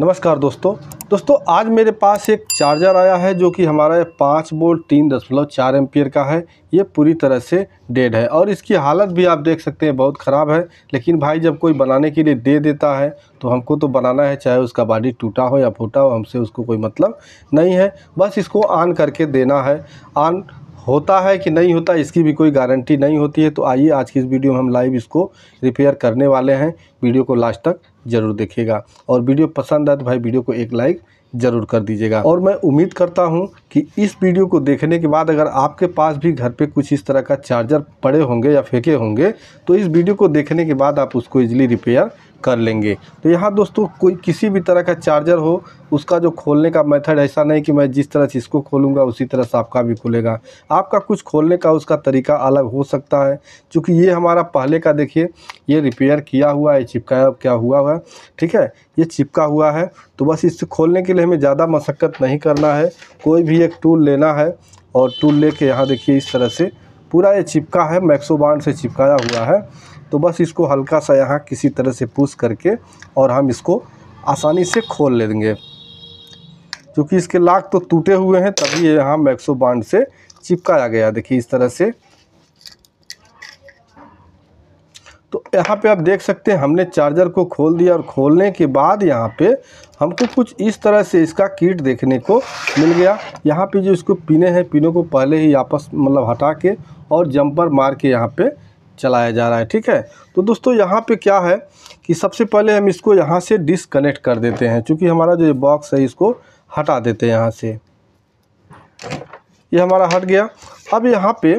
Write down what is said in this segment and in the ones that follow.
नमस्कार दोस्तों दोस्तों आज मेरे पास एक चार्जर आया है जो कि हमारा पाँच बोल्ट तीन दशमलव चार एम्पियर का है ये पूरी तरह से डेड है और इसकी हालत भी आप देख सकते हैं बहुत ख़राब है लेकिन भाई जब कोई बनाने के लिए दे देता है तो हमको तो बनाना है चाहे उसका बॉडी टूटा हो या फूटा हो हमसे उसको कोई मतलब नहीं है बस इसको ऑन करके देना है ऑन होता है कि नहीं होता इसकी भी कोई गारंटी नहीं होती है तो आइए आज की इस वीडियो में हम लाइव इसको रिपेयर करने वाले हैं वीडियो को लास्ट तक ज़रूर देखिएगा और वीडियो पसंद आए तो भाई वीडियो को एक लाइक ज़रूर कर दीजिएगा और मैं उम्मीद करता हूं कि इस वीडियो को देखने के बाद अगर आपके पास भी घर पे कुछ इस तरह का चार्जर पड़े होंगे या फेंके होंगे तो इस वीडियो को देखने के बाद आप उसको इजीली रिपेयर कर लेंगे तो यहाँ दोस्तों कोई किसी भी तरह का चार्जर हो उसका जो खोलने का मेथड ऐसा नहीं कि मैं जिस तरह से इसको खोलूँगा उसी तरह से आपका भी खुलेगा आपका कुछ खोलने का उसका तरीका अलग हो सकता है क्योंकि ये हमारा पहले का देखिए ये रिपेयर किया हुआ है चिपकाया क्या हुआ है ठीक है ये चिपका हुआ है तो बस इससे खोलने के लिए हमें ज़्यादा मशक्क़त नहीं करना है कोई भी एक टूल लेना है और टूल ले कर यहाँ देखिए इस तरह से पूरा ये चिपका है मैक्सो बाड से चिपकाया हुआ है तो बस इसको हल्का सा यहाँ किसी तरह से पुश करके और हम इसको आसानी से खोल लेंगे क्योंकि इसके लाख तो टूटे हुए हैं तभी ये यहाँ मैक्सो बांड से चिपकाया गया देखिए इस तरह से तो यहाँ पे आप देख सकते हैं हमने चार्जर को खोल दिया और खोलने के बाद यहाँ पे हमको कुछ इस तरह से इसका किट देखने को मिल गया यहाँ पे जो इसको पीने हैं पीनों को पहले ही आपस मतलब हटा के और जंपर मार के यहाँ पे चलाया जा रहा है ठीक है तो दोस्तों यहाँ पे क्या है कि सबसे पहले हम इसको यहाँ से डिसकनेक्ट कर देते हैं क्योंकि हमारा जो बॉक्स है इसको हटा देते हैं यहाँ से ये हमारा हट गया अब यहाँ पे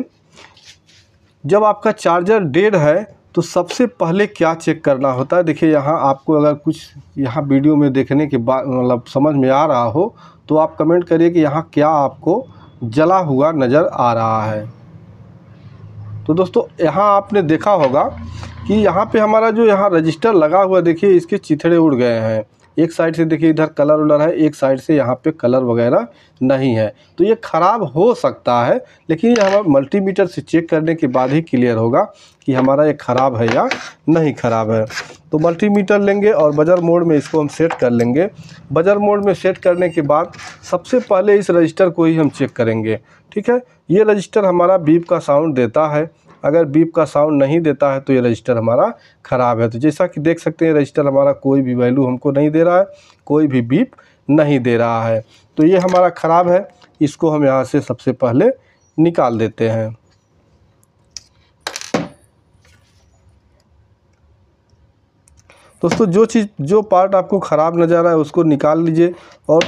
जब आपका चार्जर डेड है तो सबसे पहले क्या चेक करना होता है देखिए यहाँ आपको अगर कुछ यहाँ वीडियो में देखने के बाद मतलब समझ में आ रहा हो तो आप कमेंट करिए कि यहाँ क्या आपको जला हुआ नज़र आ रहा है तो दोस्तों यहाँ आपने देखा होगा कि यहाँ पे हमारा जो यहाँ रजिस्टर लगा हुआ देखिए इसके चिथड़े उड़ गए हैं एक साइड से देखिए इधर कलर उलर है एक साइड से यहाँ पे कलर वगैरह नहीं है तो ये ख़राब हो सकता है लेकिन ये हमारा मल्टीमीटर से चेक करने के बाद ही क्लियर होगा कि हमारा ये ख़राब है या नहीं ख़राब है तो मल्टीमीटर लेंगे और बजर मोड में इसको हम सेट कर लेंगे बजर मोड में सेट करने के बाद सबसे पहले इस रजिस्टर को ही हम चेक करेंगे ठीक है ये रजिस्टर हमारा बीप का साउंड देता है अगर बीप का साउंड नहीं देता है तो ये रजिस्टर हमारा ख़राब है तो जैसा कि देख सकते हैं रजिस्टर हमारा कोई भी वैल्यू हमको नहीं दे रहा है कोई भी बीप नहीं दे रहा है तो ये हमारा ख़राब है इसको हम यहाँ से सबसे पहले निकाल देते हैं दोस्तों जो चीज़ जो पार्ट आपको ख़राब नज़र आ रहा है उसको निकाल लीजिए और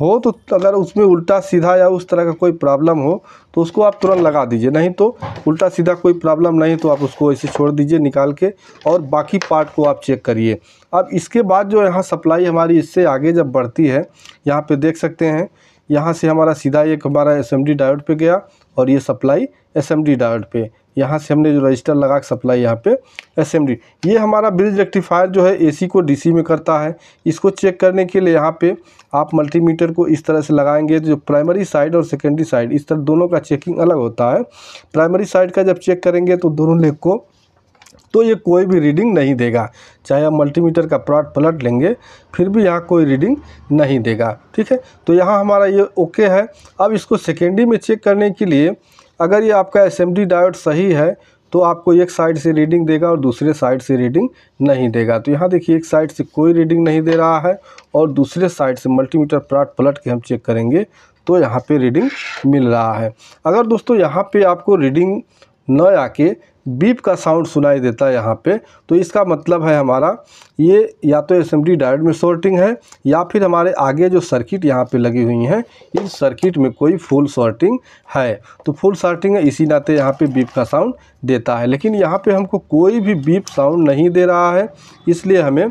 हो तो अगर उसमें उल्टा सीधा या उस तरह का कोई प्रॉब्लम हो तो उसको आप तुरंत लगा दीजिए नहीं तो उल्टा सीधा कोई प्रॉब्लम नहीं तो आप उसको ऐसे छोड़ दीजिए निकाल के और बाकी पार्ट को आप चेक करिए अब इसके बाद जो यहाँ सप्लाई हमारी इससे आगे जब बढ़ती है यहाँ पर देख सकते हैं यहाँ से हमारा सीधा एक हमारा एस एम डायोड पर गया और ये सप्लाई एस एम डायोड पर यहाँ से हमने जो रजिस्टर लगा सप्लाई यहाँ पे असेंबली ये हमारा ब्रिज रेक्टिफायर जो है एसी को डीसी में करता है इसको चेक करने के लिए यहाँ पे आप मल्टीमीटर को इस तरह से लगाएंगे जो प्राइमरी साइड और सेकेंडरी साइड इस तरह दोनों का चेकिंग अलग होता है प्राइमरी साइड का जब चेक करेंगे तो दोनों लेग को तो ये कोई भी रीडिंग नहीं देगा चाहे आप मल्टीमीटर का प्लाट पलट लेंगे फिर भी यहाँ कोई रीडिंग नहीं देगा ठीक है तो यहाँ हमारा ये ओके है अब इसको सेकेंडरी में चेक करने के लिए अगर ये आपका एस डायोड सही है तो आपको एक साइड से रीडिंग देगा और दूसरे साइड से रीडिंग नहीं देगा तो यहाँ देखिए एक साइड से कोई रीडिंग नहीं दे रहा है और दूसरे साइड से मल्टीमीटर प्लाट पलट के हम चेक करेंगे तो यहाँ पे रीडिंग मिल रहा है अगर दोस्तों यहाँ पे आपको रीडिंग न आके बीप का साउंड सुनाई देता है यहाँ पे तो इसका मतलब है हमारा ये या तो असेंबली डायोड में शॉर्टिंग है या फिर हमारे आगे जो सर्किट यहाँ पे लगी हुई हैं इन सर्किट में कोई फुल शॉर्टिंग है तो फुल शॉर्टिंग है इसी नाते यहाँ पे बीप का साउंड देता है लेकिन यहाँ पे हमको कोई भी बीप साउंड नहीं दे रहा है इसलिए हमें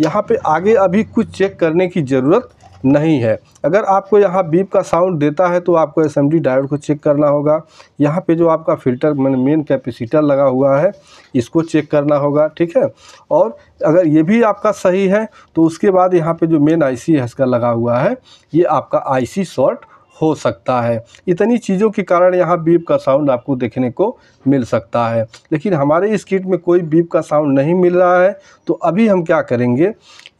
यहाँ पर आगे अभी कुछ चेक करने की ज़रूरत नहीं है अगर आपको यहाँ बीप का साउंड देता है तो आपको एस डायोड को चेक करना होगा यहाँ पे जो आपका फिल्टर मैंने मेन कैपेसिटर लगा हुआ है इसको चेक करना होगा ठीक है और अगर ये भी आपका सही है तो उसके बाद यहाँ पे जो मेन आईसी है इसका लगा हुआ है ये आपका आईसी शॉर्ट हो सकता है इतनी चीज़ों के कारण यहाँ बीप का साउंड आपको देखने को मिल सकता है लेकिन हमारे इस किट में कोई बीप का साउंड नहीं मिल रहा है तो अभी हम क्या करेंगे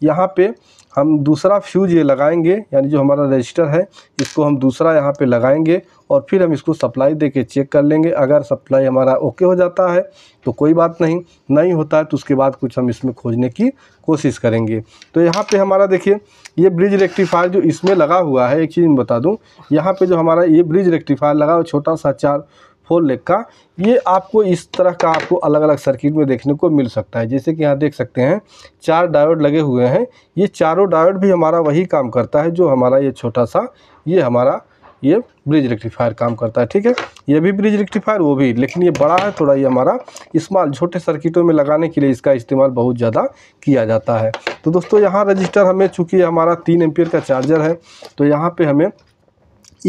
यहाँ पे हम दूसरा फ्यूज़ ये लगाएंगे यानी जो हमारा रजिस्टर है इसको हम दूसरा यहाँ पे लगाएंगे और फिर हम इसको सप्लाई दे के चेक कर लेंगे अगर सप्लाई हमारा ओके हो जाता है तो कोई बात नहीं नहीं होता है तो उसके बाद कुछ हम इसमें खोजने की कोशिश करेंगे तो यहाँ पे हमारा देखिए ये ब्रिज रेक्टिफायर जो इसमें लगा हुआ है एक चीज़ बता दूँ यहाँ पर जो हमारा ये ब्रिज रेक्टिफायर लगा हुआ छोटा सा चार फोर लेग का ये आपको इस तरह का आपको अलग अलग सर्किट में देखने को मिल सकता है जैसे कि यहाँ देख सकते हैं चार डायोड लगे हुए हैं ये चारों डायोड भी हमारा वही काम करता है जो हमारा ये छोटा सा ये हमारा ये ब्रिज रेक्टिफायर काम करता है ठीक है ये भी ब्रिज रेक्टिफायर वो भी लेकिन ये बड़ा है थोड़ा ये हमारा स्मॉल छोटे सर्किटों में लगाने के लिए इसका इस्तेमाल बहुत ज़्यादा किया जाता है तो दोस्तों यहाँ रजिस्टर हमें चूँकि हमारा तीन एम्पियर का चार्जर है तो यहाँ पे हमें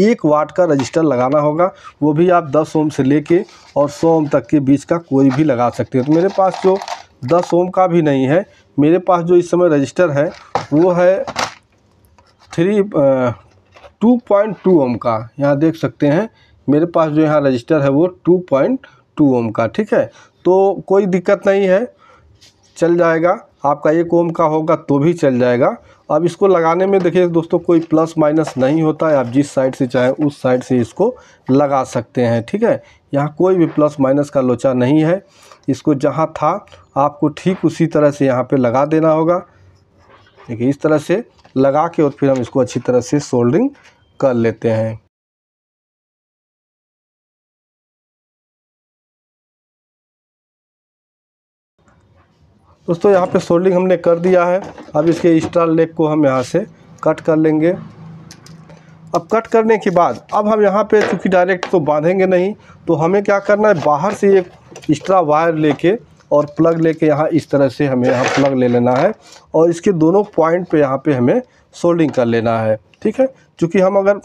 एक वाट का रजिस्टर लगाना होगा वो भी आप दस ओम से लेके और सौ ओम तक के बीच का कोई भी लगा सकते हैं तो मेरे पास जो दस ओम का भी नहीं है मेरे पास जो इस समय रजिस्टर है वो है three two point two ohm का यहाँ देख सकते हैं मेरे पास जो यहाँ रजिस्टर है वो टू पॉइंट टू ओम का ठीक है तो कोई दिक्कत नहीं है चल जाएगा आपका एक ओम का होगा तो भी चल जाएगा अब इसको लगाने में देखिए दोस्तों कोई प्लस माइनस नहीं होता है आप जिस साइड से चाहें उस साइड से इसको लगा सकते हैं ठीक है यहाँ कोई भी प्लस माइनस का लोचा नहीं है इसको जहाँ था आपको ठीक उसी तरह से यहाँ पे लगा देना होगा देखिए इस तरह से लगा के और फिर हम इसको अच्छी तरह से सोल्डिंग कर लेते हैं दोस्तों यहाँ पे सोल्डिंग हमने कर दिया है अब इसके एक्स्ट्रा लेग को हम यहाँ से कट कर लेंगे अब कट करने के बाद अब हम यहाँ पे चूँकि डायरेक्ट तो बांधेंगे नहीं तो हमें क्या करना है बाहर से एक एक्स्ट्रा वायर लेके और प्लग लेके यहाँ इस तरह से हमें यहाँ प्लग ले लेना है और इसके दोनों पॉइंट पे यहाँ पे हमें सोल्डिंग कर लेना है ठीक है चूँकि हम अगर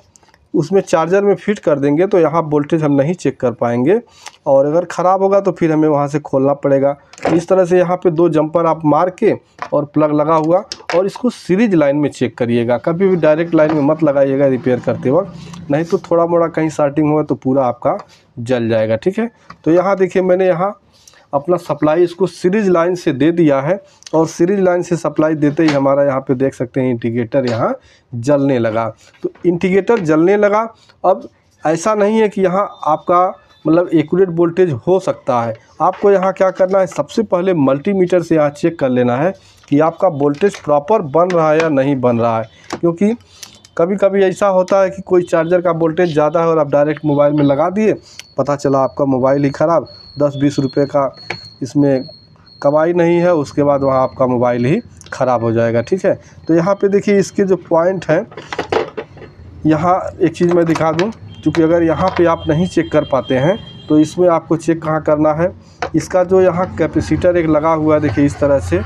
उसमें चार्जर में फिट कर देंगे तो यहाँ वोल्टेज हम नहीं चेक कर पाएंगे और अगर ख़राब होगा तो फिर हमें वहाँ से खोलना पड़ेगा इस तरह से यहाँ पे दो जंपर आप मार के और प्लग लगा हुआ और इसको सीरीज लाइन में चेक करिएगा कभी भी डायरेक्ट लाइन में मत लगाइएगा रिपेयर करते वक्त नहीं तो थोड़ा मोड़ा कहीं शार्टिंग हुआ तो पूरा आपका जल जाएगा ठीक है तो यहाँ देखिए मैंने यहाँ अपना सप्लाई इसको सीरीज लाइन से दे दिया है और सीरीज लाइन से सप्लाई देते ही हमारा यहाँ पे देख सकते हैं इंटीग्रेटर यहाँ जलने लगा तो इंटीग्रेटर जलने लगा अब ऐसा नहीं है कि यहाँ आपका मतलब एकूरेट वोल्टेज हो सकता है आपको यहाँ क्या करना है सबसे पहले मल्टीमीटर से यहाँ चेक कर लेना है कि आपका वोल्टेज प्रॉपर बन रहा है या नहीं बन रहा है क्योंकि कभी कभी ऐसा होता है कि कोई चार्जर का वोल्टेज ज़्यादा है और आप डायरेक्ट मोबाइल में लगा दिए पता चला आपका मोबाइल ही ख़राब दस बीस रुपये का इसमें कमाई नहीं है उसके बाद वहाँ आपका मोबाइल ही ख़राब हो जाएगा ठीक है तो यहाँ पे देखिए इसके जो पॉइंट हैं यहाँ एक चीज़ मैं दिखा दूँ क्योंकि अगर यहाँ पे आप नहीं चेक कर पाते हैं तो इसमें आपको चेक कहाँ करना है इसका जो यहाँ कैपेसिटर एक लगा हुआ है देखिए इस तरह से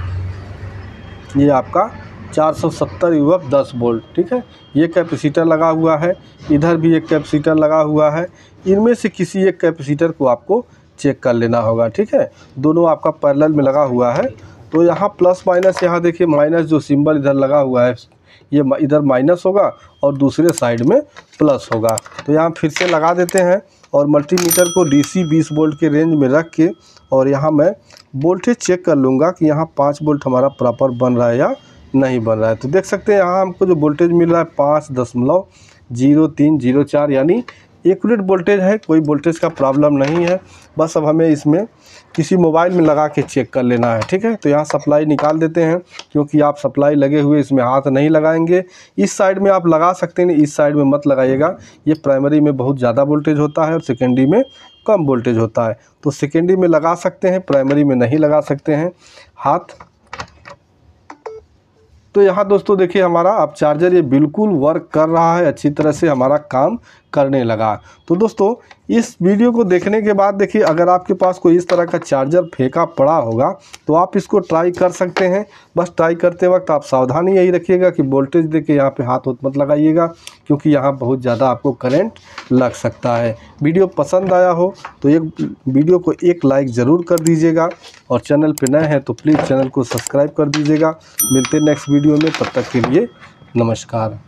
ये आपका 470 यूएफ दस बोल्ट ठीक है ये कैपेसिटर लगा हुआ है इधर भी एक कैपेसिटर लगा हुआ है इनमें से किसी एक कैपेसिटर को आपको चेक कर लेना होगा ठीक है दोनों आपका पैरल में लगा हुआ है तो यहाँ प्लस माइनस यहाँ देखिए माइनस जो सिंबल इधर लगा हुआ है ये इधर माइनस होगा और दूसरे साइड में प्लस होगा तो यहाँ फिर से लगा देते हैं और मल्टीमीटर को डीसी 20 वोल्ट के रेंज में रख के और यहाँ मैं वोल्टेज चेक कर लूँगा कि यहाँ पाँच वोल्ट हमारा प्रॉपर बन रहा है या नहीं बन रहा है तो देख सकते हैं यहाँ हमको जो वोल्टेज मिल रहा है पाँच दशमलव जीरो तीन जीरो चार यानी एकूरेट वोल्टेज है कोई वोल्टेज का प्रॉब्लम नहीं है बस अब हमें इसमें किसी मोबाइल में लगा के चेक कर लेना है ठीक है तो यहाँ सप्लाई निकाल देते हैं क्योंकि आप सप्लाई लगे हुए इसमें हाथ नहीं लगाएंगे इस साइड में आप लगा सकते हैं इस साइड में मत लगाइएगा ये प्राइमरी में बहुत ज़्यादा वोल्टेज होता है और सेकेंडरी में कम वोल्टेज होता है तो सेकेंडरी में लगा सकते हैं प्राइमरी में नहीं लगा सकते हैं हाथ तो यहाँ दोस्तों देखिए हमारा अब चार्जर ये बिल्कुल वर्क कर रहा है अच्छी तरह से हमारा काम करने लगा तो दोस्तों इस वीडियो को देखने के बाद देखिए अगर आपके पास कोई इस तरह का चार्जर फेंका पड़ा होगा तो आप इसको ट्राई कर सकते हैं बस ट्राई करते वक्त आप सावधानी यही रखिएगा कि वोल्टेज दे के यहाँ पर हाथ उत मत लगाइएगा क्योंकि यहाँ बहुत ज़्यादा आपको करेंट लग सकता है वीडियो पसंद आया हो तो एक वीडियो को एक लाइक ज़रूर कर दीजिएगा और चैनल पर नए हैं तो प्लीज़ चैनल को सब्सक्राइब कर दीजिएगा मिलते नेक्स्ट वीडियो में तब तक के लिए नमस्कार